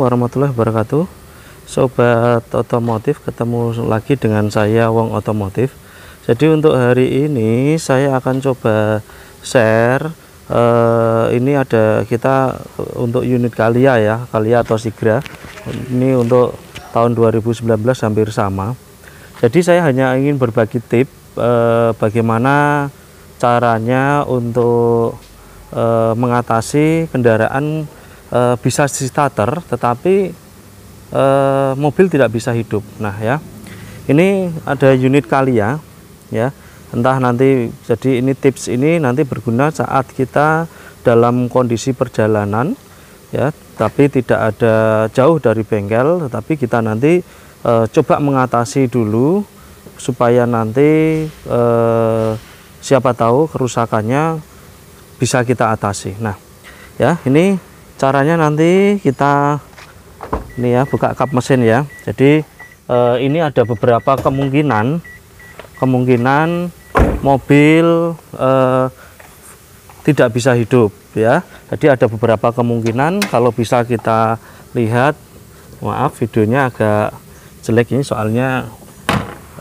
warahmatullahi wabarakatuh Sobat otomotif ketemu lagi dengan saya Wong Otomotif Jadi untuk hari ini saya akan coba share Uh, ini ada kita untuk unit Kalia ya, Kalia atau Sigra. Ini untuk tahun 2019 hampir sama. Jadi saya hanya ingin berbagi tip uh, bagaimana caranya untuk uh, mengatasi kendaraan bisa starter tetapi mobil tidak bisa hidup. Nah ya, ini ada unit Kalia ya entah nanti jadi ini tips ini nanti berguna saat kita dalam kondisi perjalanan ya tapi tidak ada jauh dari bengkel tetapi kita nanti e, coba mengatasi dulu supaya nanti e, siapa tahu kerusakannya bisa kita atasi nah ya ini caranya nanti kita ini ya buka kap mesin ya jadi e, ini ada beberapa kemungkinan kemungkinan mobil eh, tidak bisa hidup ya. Jadi ada beberapa kemungkinan kalau bisa kita lihat. Maaf videonya agak jelek ini soalnya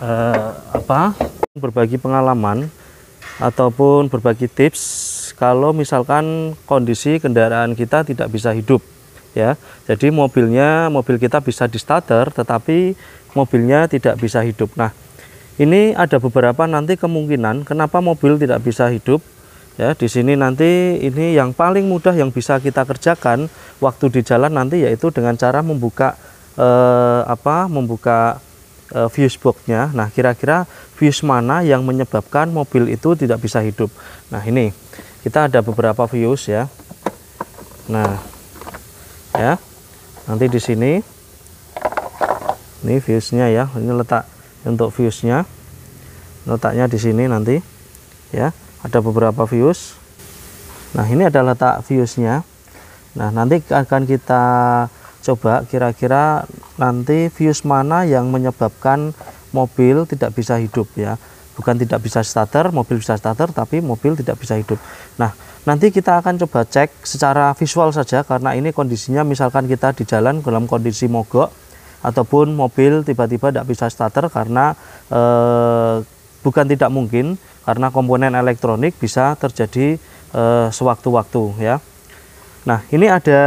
eh, apa? Berbagi pengalaman ataupun berbagi tips kalau misalkan kondisi kendaraan kita tidak bisa hidup ya. Jadi mobilnya mobil kita bisa di starter tetapi mobilnya tidak bisa hidup. Nah, ini ada beberapa nanti kemungkinan kenapa mobil tidak bisa hidup ya di sini nanti ini yang paling mudah yang bisa kita kerjakan waktu di jalan nanti yaitu dengan cara membuka eh, apa membuka eh, fuse boxnya nah kira-kira fuse mana yang menyebabkan mobil itu tidak bisa hidup nah ini kita ada beberapa fuse ya nah ya nanti di sini ini fuse nya ya ini letak untuk fuse-nya. letaknya di sini nanti ya ada beberapa views nah ini adalah letak fuse-nya. nah nanti akan kita coba kira-kira nanti views mana yang menyebabkan mobil tidak bisa hidup ya bukan tidak bisa starter mobil bisa starter tapi mobil tidak bisa hidup nah nanti kita akan coba cek secara visual saja karena ini kondisinya misalkan kita di jalan dalam kondisi mogok ataupun mobil tiba-tiba tidak bisa starter karena e, bukan tidak mungkin karena komponen elektronik bisa terjadi e, sewaktu-waktu ya. Nah, ini ada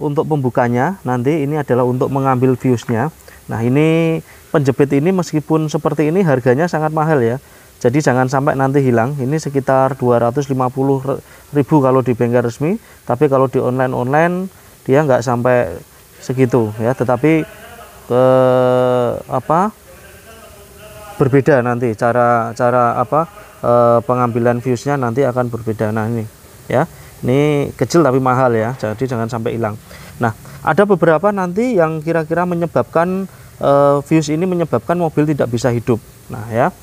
untuk pembukanya nanti ini adalah untuk mengambil fuse-nya. Nah, ini penjepit ini meskipun seperti ini harganya sangat mahal ya. Jadi jangan sampai nanti hilang. Ini sekitar 250 ribu kalau di bengkel resmi, tapi kalau di online-online dia nggak sampai segitu ya tetapi ke eh, apa berbeda nanti cara cara apa e, pengambilan viewsnya nanti akan berbeda nah ini ya ini kecil tapi mahal ya jadi jangan sampai hilang nah ada beberapa nanti yang kira-kira menyebabkan e, views ini menyebabkan mobil tidak bisa hidup nah ya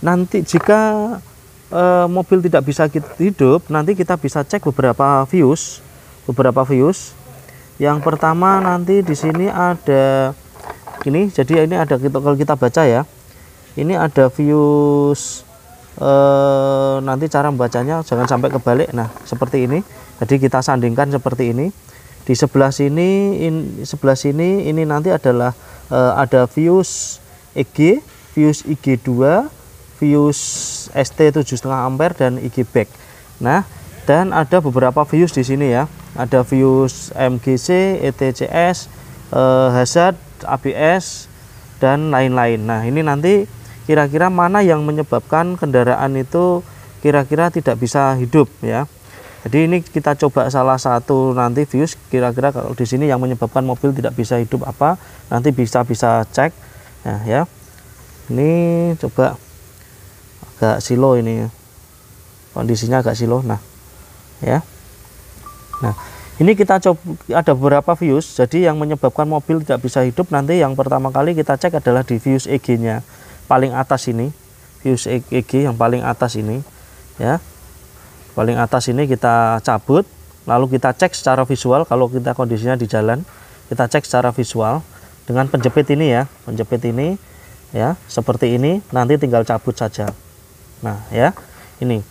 nanti jika e, mobil tidak bisa hidup nanti kita bisa cek beberapa views beberapa views yang pertama nanti di sini ada ini jadi ini ada kita kalau kita baca ya ini ada views eh, nanti cara membacanya jangan sampai kebalik nah seperti ini jadi kita sandingkan seperti ini di sebelah sini in, sebelah sini ini nanti adalah eh, ada views IG e views IG2 e views ST 7,5 ampere dan IG e back nah dan ada beberapa views di sini ya ada Vius MGC, ETCS, eh, Hazard, ABS dan lain-lain. Nah, ini nanti kira-kira mana yang menyebabkan kendaraan itu kira-kira tidak bisa hidup ya. Jadi ini kita coba salah satu nanti Vius kira-kira kalau di sini yang menyebabkan mobil tidak bisa hidup apa, nanti bisa bisa cek. Nah, ya. Ini coba agak silo ini. Kondisinya agak silo. Nah, ya. Nah, ini kita coba ada beberapa fuse. Jadi yang menyebabkan mobil tidak bisa hidup nanti yang pertama kali kita cek adalah di fuse EG-nya paling atas ini, fuse EG e yang paling atas ini, ya. Paling atas ini kita cabut, lalu kita cek secara visual kalau kita kondisinya di jalan, kita cek secara visual dengan penjepit ini ya, penjepit ini ya, seperti ini nanti tinggal cabut saja. Nah, ya. Ini.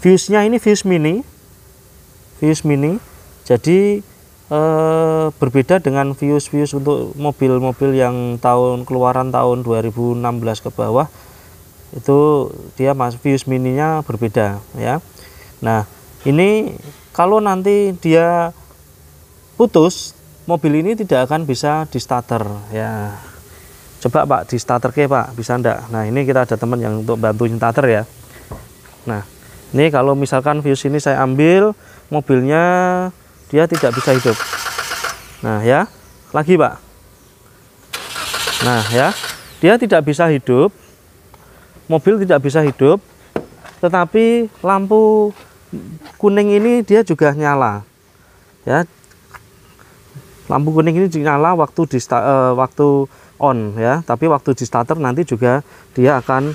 Fuse-nya ini fuse mini, Vios Mini. Jadi e, berbeda dengan Vios-Vios untuk mobil-mobil yang tahun keluaran tahun 2016 ke bawah itu dia mas Vios Mininya berbeda ya. Nah, ini kalau nanti dia putus mobil ini tidak akan bisa di starter ya coba pak di starter ke pak bisa ndak nah ini kita ada teman yang untuk bantu starter ya nah ini kalau misalkan views ini saya ambil mobilnya dia tidak bisa hidup nah ya lagi pak nah ya dia tidak bisa hidup mobil tidak bisa hidup tetapi lampu kuning ini dia juga nyala ya lampu kuning ini nyala waktu di uh, waktu on ya tapi waktu di starter nanti juga dia akan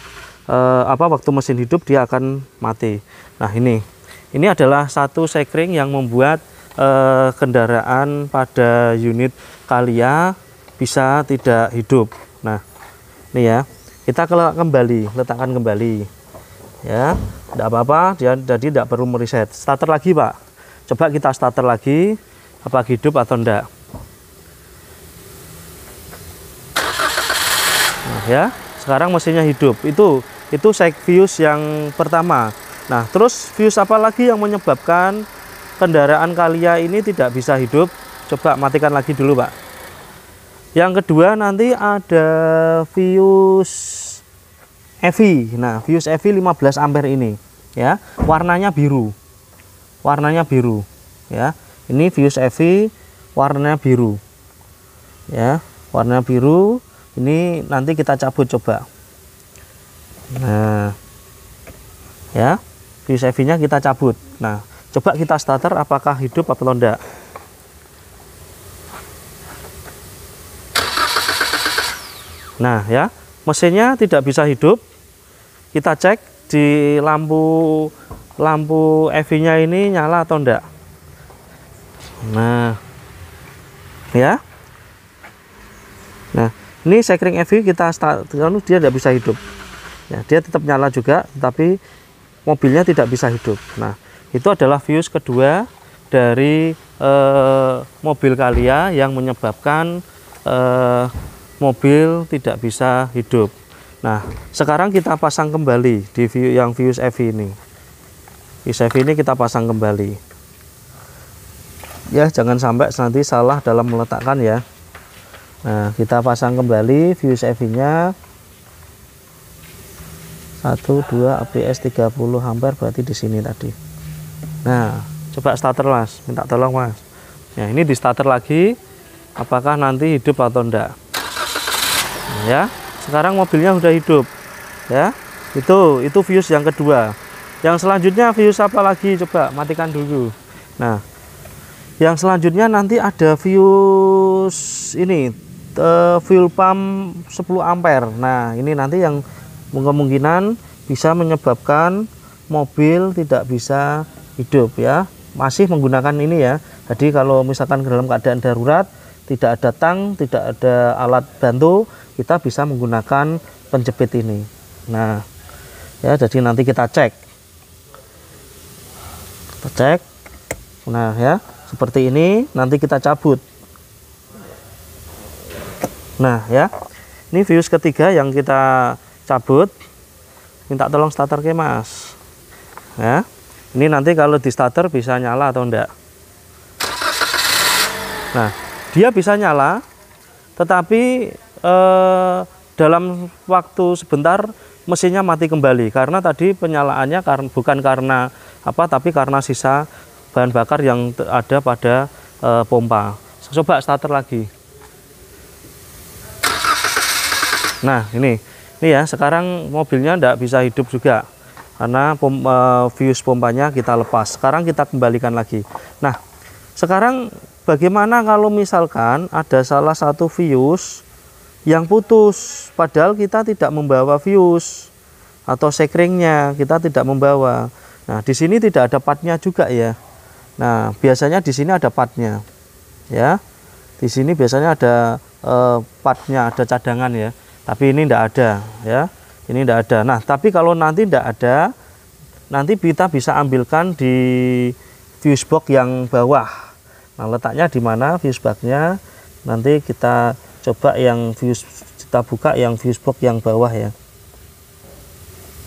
uh, apa waktu mesin hidup dia akan mati nah ini ini adalah satu sekring yang membuat eh, kendaraan pada unit kalia bisa tidak hidup. Nah, ini ya. Kita kembali, letakkan kembali. Ya, tidak apa-apa, dia jadi tidak perlu mereset. Starter lagi, Pak. Coba kita starter lagi apa hidup atau tidak? Nah, ya, sekarang mesinnya hidup. Itu itu seg fuse yang pertama. Nah, terus fuse apa lagi yang menyebabkan kendaraan kalian ini tidak bisa hidup? Coba matikan lagi dulu, Pak. Yang kedua nanti ada fuse EV. Nah, fuse EV 15 ampere ini ya, warnanya biru. Warnanya biru, ya. Ini fuse EV warnanya biru. Ya, warna biru. Ini nanti kita cabut coba. Nah, ya PCV nya kita cabut. Nah, coba kita starter apakah hidup atau tidak. Nah, ya, mesinnya tidak bisa hidup. Kita cek di lampu lampu EV-nya ini nyala atau tidak? Nah, ya. Nah, ini sekring EV kita start, anu, dia tidak bisa hidup. Ya, dia tetap nyala juga, tapi mobilnya tidak bisa hidup. Nah, itu adalah fuse kedua dari eh, mobil Kalia yang menyebabkan eh, mobil tidak bisa hidup. Nah, sekarang kita pasang kembali di view yang fuse EV ini. Fuse EV ini kita pasang kembali. Ya, jangan sampai nanti salah dalam meletakkan ya. Nah, kita pasang kembali fuse EV-nya 1 2 APS 30 hampir berarti di sini tadi nah coba starter mas minta tolong mas ya ini di starter lagi apakah nanti hidup atau enggak nah, ya sekarang mobilnya sudah hidup ya itu itu fuse yang kedua yang selanjutnya fuse apa lagi coba matikan dulu nah yang selanjutnya nanti ada fuse ini uh, fuel pump 10 ampere nah ini nanti yang kemungkinan bisa menyebabkan mobil tidak bisa hidup ya masih menggunakan ini ya jadi kalau misalkan dalam keadaan darurat tidak ada tang tidak ada alat bantu kita bisa menggunakan penjepit ini nah ya jadi nanti kita cek kita cek nah ya seperti ini nanti kita cabut nah ya ini views ketiga yang kita cabut minta tolong starter ke mas ya ini nanti kalau di starter bisa nyala atau enggak nah dia bisa nyala tetapi eh, dalam waktu sebentar mesinnya mati kembali karena tadi penyalaannya karena bukan karena apa tapi karena sisa bahan bakar yang ada pada eh, pompa coba starter lagi nah ini ini ya sekarang mobilnya tidak bisa hidup juga karena pom, eh, fuse pompanya kita lepas sekarang kita kembalikan lagi nah sekarang bagaimana kalau misalkan ada salah satu fuse yang putus padahal kita tidak membawa fuse atau sekringnya kita tidak membawa nah di sini tidak ada partnya juga ya nah biasanya di sini ada partnya ya di sini biasanya ada eh, partnya ada cadangan ya tapi ini tidak ada ya. Ini tidak ada. Nah, tapi kalau nanti tidak ada, nanti kita bisa ambilkan di fuse box yang bawah. Nah, letaknya di mana fuse boxnya? Nanti kita coba yang fuse kita buka yang fuse box yang bawah ya.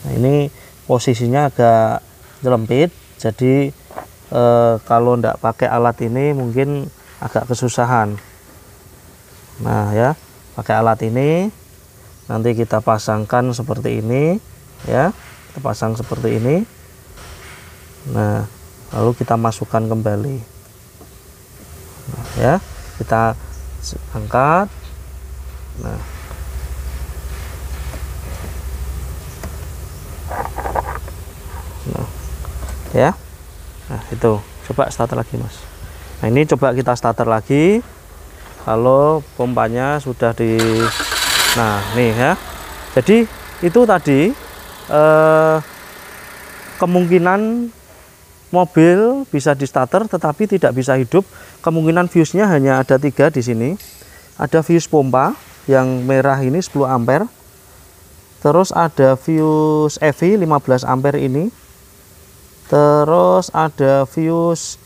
Nah, ini posisinya agak lempit jadi e, kalau tidak pakai alat ini mungkin agak kesusahan. Nah ya, pakai alat ini nanti kita pasangkan seperti ini ya kita pasang seperti ini nah lalu kita masukkan kembali nah, ya kita angkat nah, nah ya nah itu coba starter lagi mas nah ini coba kita starter lagi kalau pompanya sudah di nah nih ya jadi itu tadi eh, kemungkinan mobil bisa di starter tetapi tidak bisa hidup kemungkinan fuse-nya hanya ada tiga di sini ada fuse pompa yang merah ini 10 ampere terus ada fuse EV 15 ampere ini terus ada fuse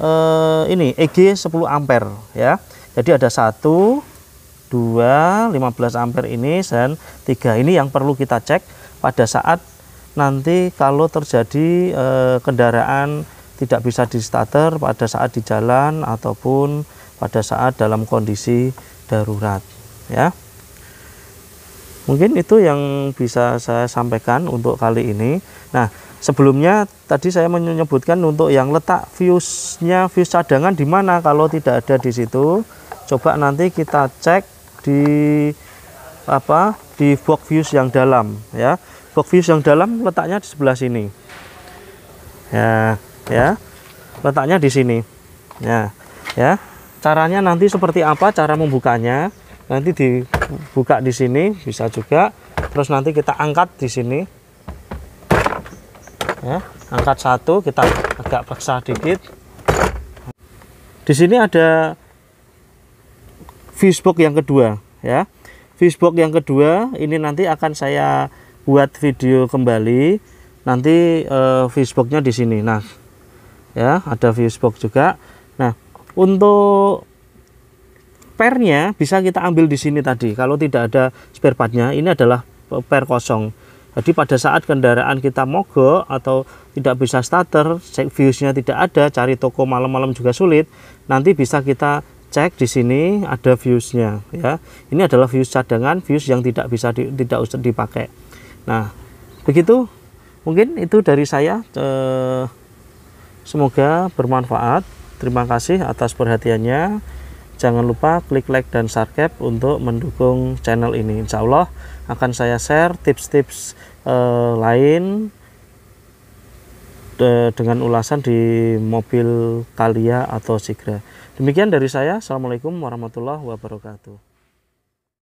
eh, ini EG 10 ampere ya jadi ada satu 2 15 ampere ini dan 3 ini yang perlu kita cek pada saat nanti kalau terjadi e, kendaraan tidak bisa di starter pada saat di jalan ataupun pada saat dalam kondisi darurat ya mungkin itu yang bisa saya sampaikan untuk kali ini nah sebelumnya tadi saya menyebutkan untuk yang letak fuse nya fuse cadangan di mana kalau tidak ada di situ coba nanti kita cek di apa di box fuse yang dalam ya box fuse yang dalam letaknya di sebelah sini ya ya letaknya di sini ya ya caranya nanti seperti apa cara membukanya nanti dibuka di sini bisa juga terus nanti kita angkat di sini ya angkat satu kita agak paksa dikit di sini ada Facebook yang kedua ya Facebook yang kedua ini nanti akan saya buat video kembali nanti uh, eh, fishboxnya di sini nah ya ada Facebook juga nah untuk pernya bisa kita ambil di sini tadi kalau tidak ada spare partnya ini adalah per kosong jadi pada saat kendaraan kita mogok atau tidak bisa starter, fuse-nya tidak ada, cari toko malam-malam juga sulit, nanti bisa kita cek di sini ada viewsnya ya ini adalah views cadangan views yang tidak bisa di, tidak usah dipakai nah begitu mungkin itu dari saya eh, semoga bermanfaat terima kasih atas perhatiannya jangan lupa klik like dan subscribe untuk mendukung channel ini insya Allah akan saya share tips-tips eh, lain eh, dengan ulasan di mobil Kalia atau Sigra Demikian dari saya. Assalamualaikum warahmatullahi wabarakatuh.